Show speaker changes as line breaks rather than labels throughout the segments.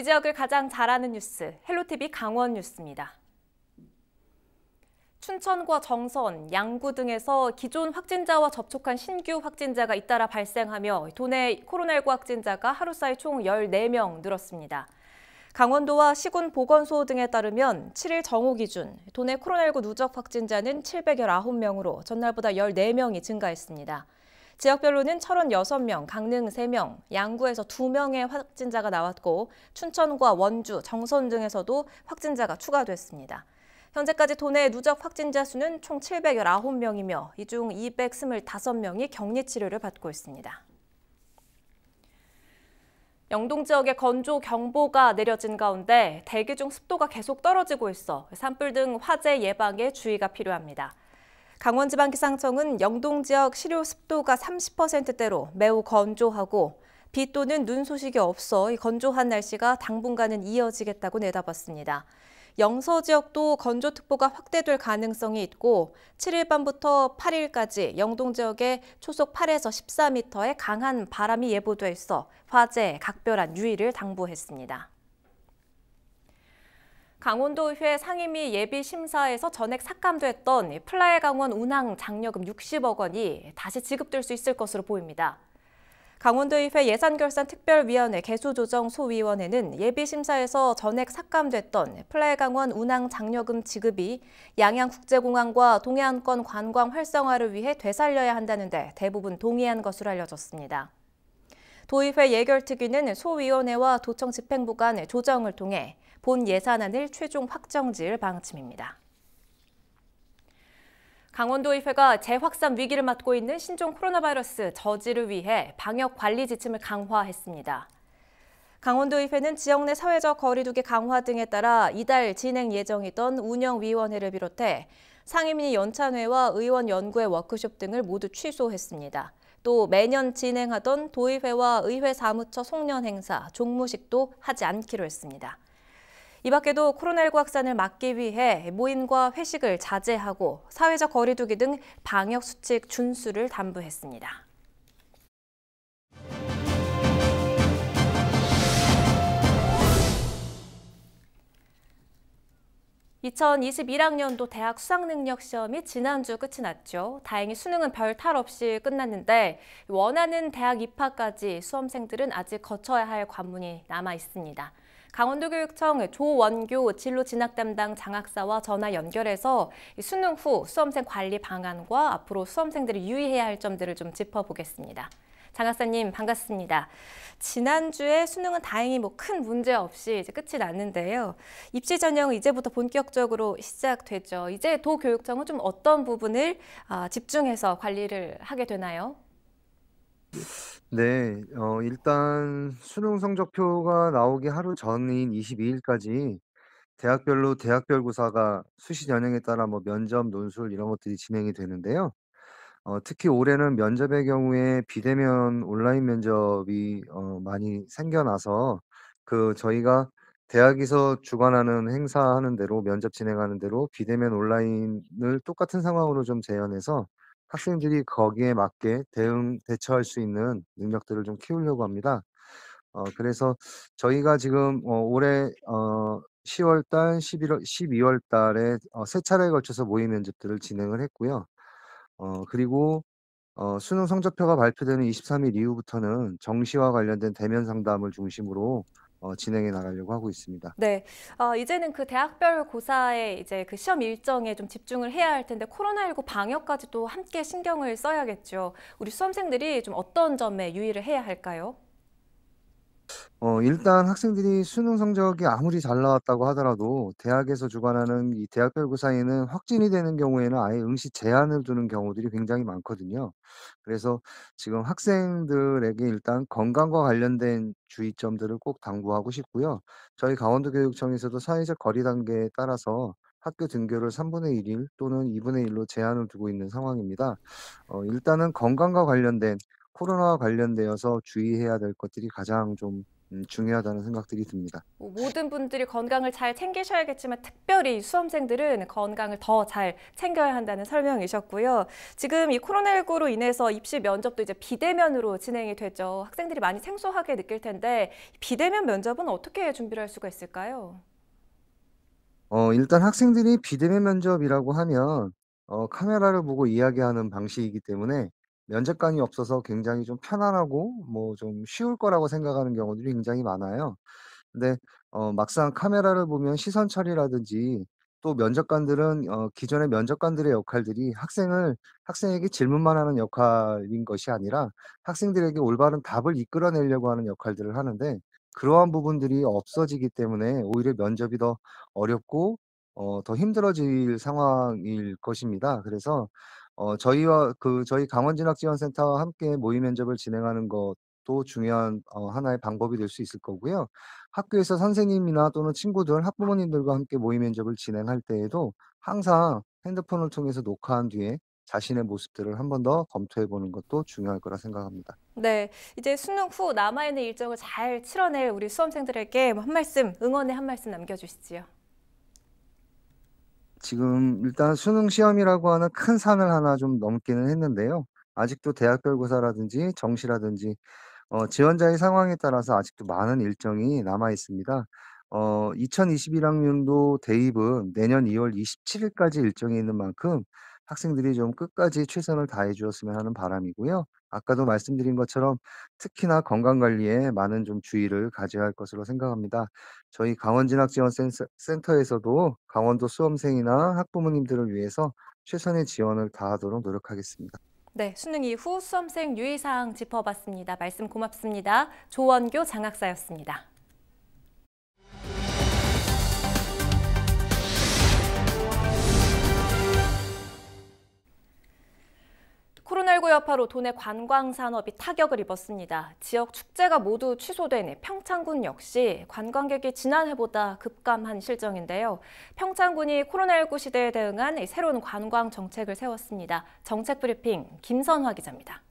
우리 지역을 가장 잘하는 뉴스, 헬로티비 강원 뉴스입니다. 춘천과 정선, 양구 등에서 기존 확진자와 접촉한 신규 확진자가 잇따라 발생하며 도내 코로나19 확진자가 하루 사이 총 14명 늘었습니다. 강원도와 시군 보건소 등에 따르면 7일 정오 기준 도내 코로나19 누적 확진자는 719명으로 전날보다 14명이 증가했습니다. 지역별로는 철원 6명, 강릉 3명, 양구에서 2명의 확진자가 나왔고 춘천과 원주, 정선 등에서도 확진자가 추가됐습니다. 현재까지 도내 누적 확진자 수는 총 719명이며 이 중 225명이 격리 치료를 받고 있습니다. 영동 지역에 건조 경보가 내려진 가운데 대기 중 습도가 계속 떨어지고 있어 산불 등 화재 예방에 주의가 필요합니다. 강원지방기상청은 영동 지역 실효 습도가 30%대로 매우 건조하고 비 또는 눈 소식이 없어 건조한 날씨가 당분간은 이어지겠다고 내다봤습니다. 영서 지역도 건조특보가 확대될 가능성이 있고 7일 밤부터 8일까지 영동 지역에 초속 8에서 14m의 강한 바람이 예보돼 있어 화재, 각별한 유의를 당부했습니다. 강원도의회 상임위 예비심사에서 전액 삭감됐던 플라이 강원 운항 장려금 60억 원이 다시 지급될 수 있을 것으로 보입니다. 강원도의회 예산결산특별위원회 개수조정 소위원회는 예비심사에서 전액 삭감됐던 플라이강원 운항 장려금 지급이 양양국제공항과 동해안권 관광 활성화를 위해 되살려야 한다는데 대부분 동의한 것으로 알려졌습니다. 도의회 예결특위는 소위원회와 도청 집행부 간 조정을 통해 본 예산안을 최종 확정 지을 방침입니다. 강원도의회가 재확산 위기를 맞고 있는 신종 코로나 바이러스 저지를 위해 방역 관리 지침을 강화했습니다. 강원도의회는 지역 내 사회적 거리두기 강화 등에 따라 이달 진행 예정이던 운영위원회를 비롯해 상임위 연찬회와 의원 연구회 워크숍 등을 모두 취소했습니다. 또 매년 진행하던 도의회와 의회 사무처 송년 행사, 종무식도 하지 않기로 했습니다. 이 밖에도 코로나19 확산을 막기 위해 모임과 회식을 자제하고 사회적 거리두기 등 방역 수칙 준수를 담부했습니다 (2021학년도) 대학 수학능력 시험이 지난주 끝이 났죠. 다행히 수능은 별 탈 없이 끝났는데 원하는 대학 입학까지 수험생들은 아직 거쳐야 할 관문이 남아 있습니다. 강원도교육청 조원규 진로 진학 담당 장학사와 전화 연결해서 수능 후 수험생 관리 방안과 앞으로 수험생들이 유의해야 할 점들을 좀 짚어보겠습니다. 장학사님 반갑습니다. 지난주에 수능은 다행히 뭐 큰 문제 없이 이제 끝이 났는데요. 입시 전형 이제부터 본격적으로 시작되죠. 이제 도교육청은 좀 어떤 부분을 아, 집중해서 관리를 하게 되나요?
네. 어 일단 수능 성적표가 나오기 하루 전인 22일까지 대학별로 대학별 고사가 수시 연행에 따라 뭐 면접, 논술 이런 것들이 진행이 되는데요. 어 특히 올해는 면접의 경우에 비대면 온라인 면접이 어 많이 생겨나서 그 저희가 대학에서 주관하는 행사하는 대로 면접 진행하는 대로 비대면 온라인을 똑같은 상황으로 좀 재현해서 학생들이 거기에 맞게 대응 대처할 수 있는 능력들을 좀 키우려고 합니다. 어, 그래서 저희가 지금 어, 올해 어, 10월 달, 11월, 12월 달에 어, 세 차례에 걸쳐서 모임 면접들을 진행을 했고요. 어, 그리고 어, 수능 성적표가 발표되는 23일 이후부터는 정시와 관련된 대면 상담을 중심으로 어, 진행해 나가려고 하고 있습니다.
네, 어, 이제는 그 대학별 고사에 이제 그 시험 일정에 좀 집중을 해야 할 텐데 코로나19 방역까지도 함께 신경을 써야겠죠. 우리 수험생들이 좀 어떤 점에 유의를 해야 할까요?
어 일단 학생들이 수능 성적이 아무리 잘 나왔다고 하더라도 대학에서 주관하는 이 대학별 고사에는 확진이 되는 경우에는 아예 응시 제한을 두는 경우들이 굉장히 많거든요. 그래서 지금 학생들에게 일단 건강과 관련된 주의점들을 꼭 당부하고 싶고요. 저희 강원도교육청에서도 사회적 거리 단계에 따라서 학교 등교를 3분의 1 또는 2분의 1로 제한을 두고 있는 상황입니다. 어 일단은 건강과 관련된 코로나와 관련되어서 주의해야 될 것들이 가장 좀 음, 중요하다는 생각들이 듭니다.
뭐 모든 분들이 건강을 잘 챙기셔야겠지만 특별히 수험생들은 건강을 더 잘 챙겨야 한다는 설명이셨고요. 지금 이 코로나19로 인해서 입시 면접도 이제 비대면으로 진행이 되죠. 학생들이 많이 생소하게 느낄 텐데 비대면 면접은 어떻게 준비를 할 수가 있을까요?
어, 일단 학생들이 비대면 면접이라고 하면 어, 카메라를 보고 이야기하는 방식이기 때문에 면접관이 없어서 굉장히 좀 편안하고 뭐 좀 쉬울 거라고 생각하는 경우들이 굉장히 많아요. 근데 어 막상 카메라를 보면 시선 처리라든지 또 면접관들은 어 기존의 면접관들의 역할들이 학생을 학생에게 질문만 하는 역할인 것이 아니라 학생들에게 올바른 답을 이끌어내려고 하는 역할들을 하는데 그러한 부분들이 없어지기 때문에 오히려 면접이 더 어렵고 어더 힘들어질 상황일 것입니다. 그래서 어 저희와 그 저희 강원진학지원센터와 함께 모의 면접을 진행하는 것도 중요한 어 하나의 방법이 될 수 있을 거고요. 학교에서 선생님이나 또는 친구들, 학부모님들과 함께 모의 면접을 진행할 때에도 항상 핸드폰을 통해서 녹화한 뒤에 자신의 모습들을 한 번 더 검토해 보는 것도 중요할 거라 생각합니다.
네, 이제 수능 후 남아있는 일정을 잘 치러낼 우리 수험생들에게 한 말씀, 응원의 한 말씀 남겨주시지요.
지금 일단 수능 시험이라고 하는 큰 산을 하나 좀 넘기는 했는데요. 아직도 대학별고사라든지 정시라든지 어, 지원자의 상황에 따라서 아직도 많은 일정이 남아 있습니다. 어, 2021학년도 대입은 내년 2월 27일까지 일정이 있는 만큼 학생들이 좀 끝까지 최선을 다해 주었으면 하는 바람이고요. 아까도 말씀드린 것처럼 특히나 건강관리에 많은 좀 주의를 가져야 할 것으로 생각합니다. 저희 강원진학지원센터에서도 강원도 수험생이나 학부모님들을 위해서 최선의 지원을 다하도록 노력하겠습니다.
네, 수능 이후 수험생 유의사항 짚어봤습니다. 말씀 고맙습니다. 조원교 장학사였습니다. 코로나19 여파로 도내 관광 산업이 타격을 입었습니다. 지역 축제가 모두 취소된 평창군 역시 관광객이 지난해보다 급감한 실정인데요. 평창군이 코로나19 시대에 대응한 새로운 관광 정책을 세웠습니다. 정책 브리핑 김선화 기자입니다.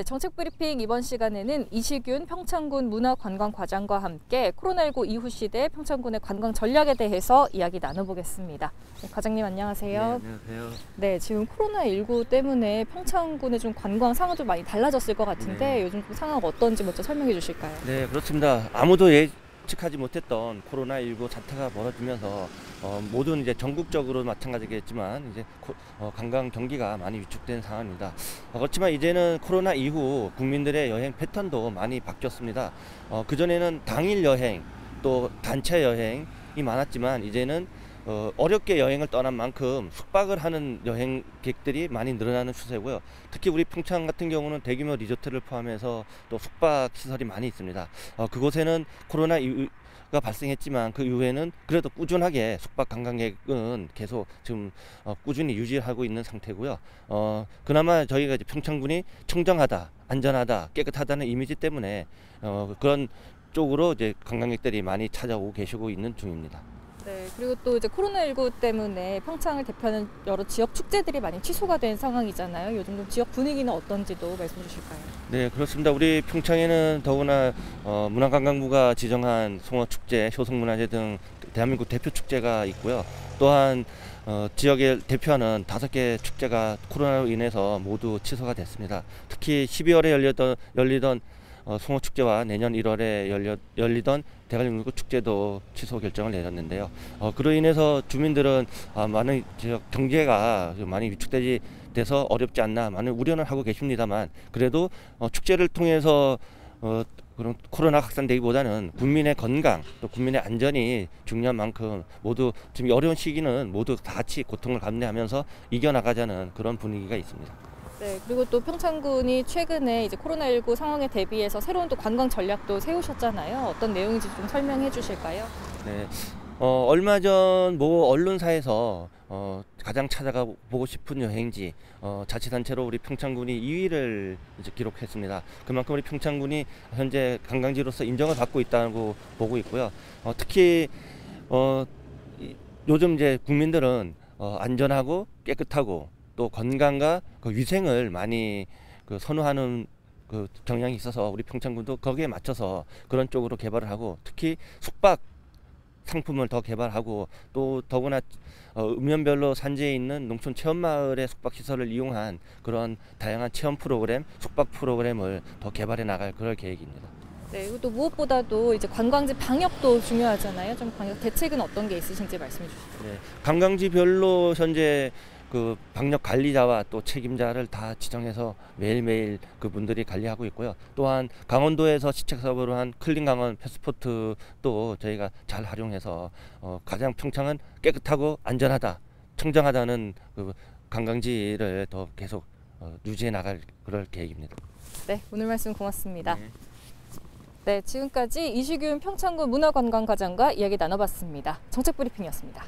네, 정책 브리핑 이번 시간에는 이시균 평창군
문화관광과장과 함께 코로나19 이후 시대 평창군의 관광 전략에 대해서 이야기 나눠보겠습니다. 네, 과장님 안녕하세요. 네, 안녕하세요. 네, 지금 코로나19 때문에 평창군의 좀 관광 상황도 많이 달라졌을 것 같은데 네. 요즘 상황 어떤지 먼저 설명해 주실까요?
네, 그렇습니다. 아무도 예측하지 못했던 코로나19 자태가 벌어지면서 어, 모든 이제 전국적으로 마찬가지겠지만 이제 고, 어, 관광 경기가 많이 위축된 상황입니다. 어, 그렇지만 이제는 코로나 이후 국민들의 여행 패턴도 많이 바뀌었습니다. 어, 그 전에는 당일 여행 또 단체 여행이 많았지만 이제는 어, 어렵게 여행을 떠난 만큼 숙박을 하는 여행객들이 많이 늘어나는 추세고요. 특히 우리 풍창 같은 경우는 대규모 리조트를 포함해서 또 숙박 시설이 많이 있습니다. 어, 그곳에는 코로나 이후, 가 발생했지만 그 이후에는 그래도 꾸준하게 숙박 관광객은 계속 지금 어, 꾸준히 유지하고 있는 상태고요. 어, 그나마 저희가 이제 평창군이 청정하다, 안전하다, 깨끗하다는 이미지 때문에 어, 그런 쪽으로 이제 관광객들이 많이 찾아오고 계시고 있는 중입니다.
네, 그리고 또 이제 코로나19 때문에 평창을 대표하는 여러 지역 축제들이 많이 취소가 된 상황이잖아요. 요즘 좀 지역 분위기는 어떤지도 말씀해 주실까요?
네, 그렇습니다. 우리 평창에는 더구나 어, 문화관광부가 지정한 송어축제, 효성문화재 등 대한민국 대표 축제가 있고요. 또한 어, 지역을 대표하는 다섯 개 축제가 코로나로 인해서 모두 취소가 됐습니다. 특히 12월에 열렸던, 열리던 어, 송어축제와 내년 1월에 열려, 열리던 대관령구 축제도 취소 결정을 내렸는데요. 어, 그로 인해서 주민들은 아, 많은 지역 경제가 많이 위축되지 돼서 어렵지 않나 많은 우려는 하고 계십니다만 그래도 어, 축제를 통해서 어, 그런 코로나 확산되기보다는 국민의 건강 또 국민의 안전이 중요한 만큼 모두 지금 어려운 시기는 모두 다 같이 고통을 감내하면서 이겨나가자는 그런 분위기가 있습니다.
네, 그리고 또 평창군이 최근에 이제 코로나19 상황에 대비해서 새로운 또 관광 전략도 세우셨잖아요. 어떤 내용인지 좀 설명해 주실까요?
네. 어, 얼마 전모 언론사에서 어, 가장 찾아가 보고 싶은 여행지 어, 자치단체로 우리 평창군이 2위를 이제 기록했습니다. 그만큼 우리 평창군이 현재 관광지로서 인정을 받고 있다고 보고 있고요. 어, 특히 어, 요즘 이제 국민들은 어, 안전하고 깨끗하고 또 건강과 그 위생을 많이 그 선호하는 그 경향이 있어서 우리 평창군도 거기에 맞춰서 그런 쪽으로 개발을 하고 특히 숙박 상품을 더 개발하고 또 더구나 어, 읍면별로 산지에 있는 농촌 체험 마을의 숙박 시설을 이용한 그런 다양한 체험 프로그램, 숙박 프로그램을 더 개발해 나갈 그럴 계획입니다.
네, 그리고 무엇보다도 이제 관광지 방역도 중요하잖아요. 좀 방역 대책은 어떤 게 있으신지 말씀해 주시죠.
네, 관광지별로 현재 그 방역 관리자와 또 책임자를 다 지정해서 매일매일 그분들이 관리하고 있고요. 또한 강원도에서 시책 사업으로 한 클린 강원 패스포트 또 저희가 잘 활용해서 어 가장 평창은 깨끗하고 안전하다, 청정하다는 그 관광지를 더 계속 어 유지해 나갈 그럴 계획입니다.
네, 오늘 말씀 고맙습니다. 네. 네, 지금까지 이시균 평창구 문화관광과장과 이야기 나눠봤습니다. 정책 브리핑이었습니다.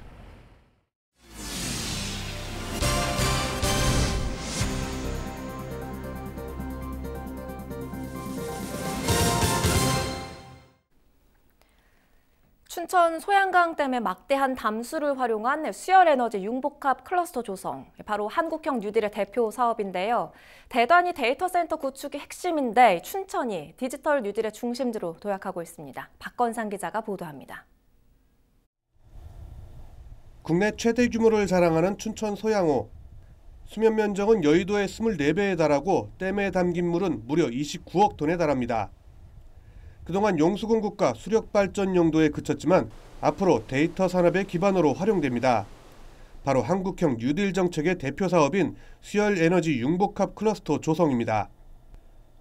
인천 소양강 댐의 막대한 담수를 활용한 수열 에너지 융복합 클러스터 조성, 바로 한국형 뉴딜의 대표 사업인데요. 대단히 데이터 센터 구축이 핵심인데 춘천이 디지털 뉴딜의 중심지로 도약하고 있습니다. 박건상 기자가 보도합니다.
국내 최대 규모를 자랑하는 춘천 소양호. 수면 면적은 여의도의 24배에 달하고 댐에 담긴 물은 무려 29억 톤에 달합니다. 그동안 용수공급과 수력 발전 용도에 그쳤지만 앞으로 데이터 산업의 기반으로 활용됩니다. 바로 한국형 뉴딜 정책의 대표 사업인 수열 에너지 융복합 클러스터 조성입니다.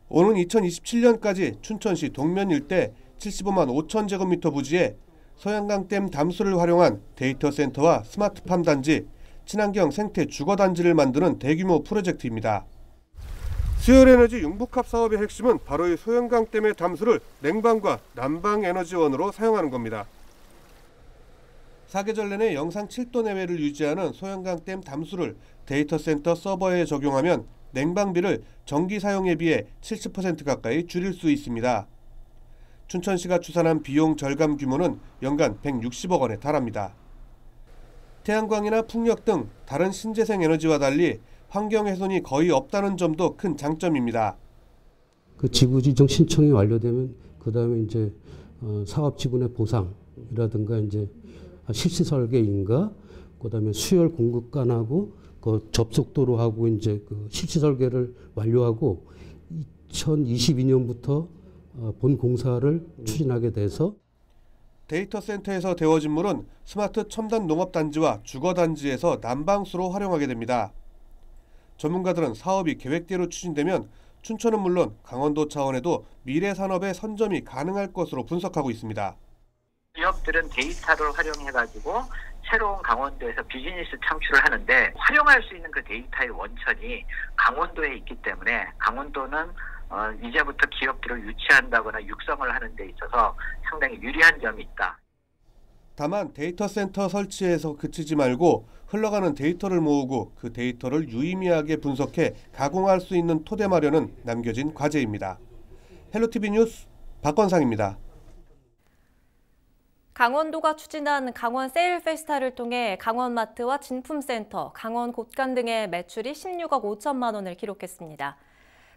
오는 2027년까지 춘천시 동면 일대 75만 5천 제곱미터 부지에 서양강댐 담수를 활용한 데이터 센터와 스마트팜 단지, 친환경 생태 주거 단지를 만드는 대규모 프로젝트입니다. 수열에너지 융복합 사업의 핵심은 바로 이 소형강댐의 담수를 냉방과 난방에너지원으로 사용하는 겁니다. 사계절 내내 영상 7도 내외를 유지하는 소형강댐 담수를 데이터 센터 서버에 적용하면 냉방비를 전기 사용에 비해 70% 가까이 줄일 수 있습니다. 춘천시가 추산한 비용 절감 규모는 연간 160억 원에 달합니다. 태양광이나 풍력 등 다른 신재생 에너지와 달리 환경 훼손이 거의 없다는 점도 큰 장점입니다.
그 지구 지정 신청이 완료되면 그 다음에 이제 어, 사업 지분의 보상이라든가 이제 실시 설계인가 그다음에 수열 공급관하고 그 접속도로하고 이제 그 실시 설계를 완료하고 2022년부터 어, 본 공사를
추진하게 돼서
데이터 센터에서 데워진 물은 스마트 첨단 농업 단지와 주거 단지에서 난방수로 활용하게 됩니다. 전문가들은 사업이 계획대로 추진되면 춘천은 물론 강원도 차원에도 미래 산업의 선점이 가능할 것으로 분석하고 있습니다.
기업들은 데이터를 활용해가지고 새로운 강원도에서 비즈니스 창출을 하는데 활용할 수 있는 그 데이터의 원천이 강원도에 있기 때문에 강원도는 어, 이제부터 기업들을 유치한다거나 육성을 하는 데
있어서 상당히 유리한 점이 있다.
다만 데이터 센터 설치에서 그치지 말고 흘러가는 데이터를 모으고 그 데이터를 유의미하게 분석해 가공할 수 있는 토대 마련은 남겨진 과제입니다. 헬로티비 뉴스 박건상입니다.
강원도가 추진한 강원 세일 페스타를 통해 강원마트와 진품센터, 강원 곳간 등의 매출이 16억 5천만 원을 기록했습니다.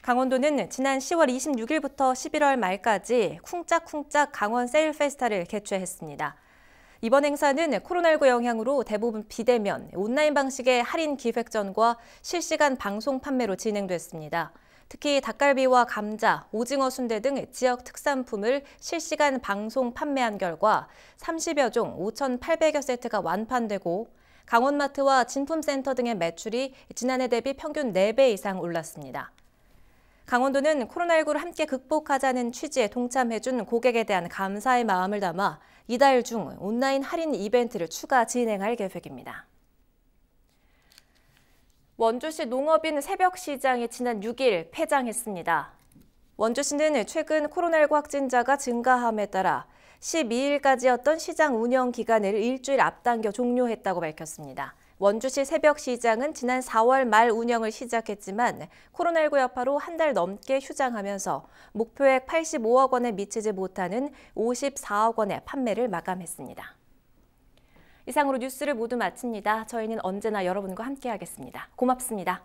강원도는 지난 10월 26일부터 11월 말까지 쿵짝쿵짝 강원 세일 페스타를 개최했습니다. 이번 행사는 코로나19 영향으로 대부분 비대면, 온라인 방식의 할인 기획전과 실시간 방송 판매로 진행됐습니다. 특히 닭갈비와 감자, 오징어 순대 등 지역 특산품을 실시간 방송 판매한 결과 30여 종 5,800여 세트가 완판되고 강원마트와 진품센터 등의 매출이 지난해 대비 평균 4배 이상 올랐습니다. 강원도는 코로나19를 함께 극복하자는 취지에 동참해준 고객에 대한 감사의 마음을 담아 이달 중 온라인 할인 이벤트를 추가 진행할 계획입니다. 원주시 농업인 새벽시장이 지난 6일 폐장했습니다. 원주시는 최근 코로나19 확진자가 증가함에 따라 12일까지였던 시장 운영 기간을 일주일 앞당겨 종료했다고 밝혔습니다. 원주시 새벽 시장은 지난 4월 말 운영을 시작했지만 코로나19 여파로 한 달 넘게 휴장하면서 목표액 85억 원에 미치지 못하는 54억 원의 판매를 마감했습니다. 이상으로 뉴스를 모두 마칩니다. 저희는 언제나 여러분과 함께하겠습니다. 고맙습니다.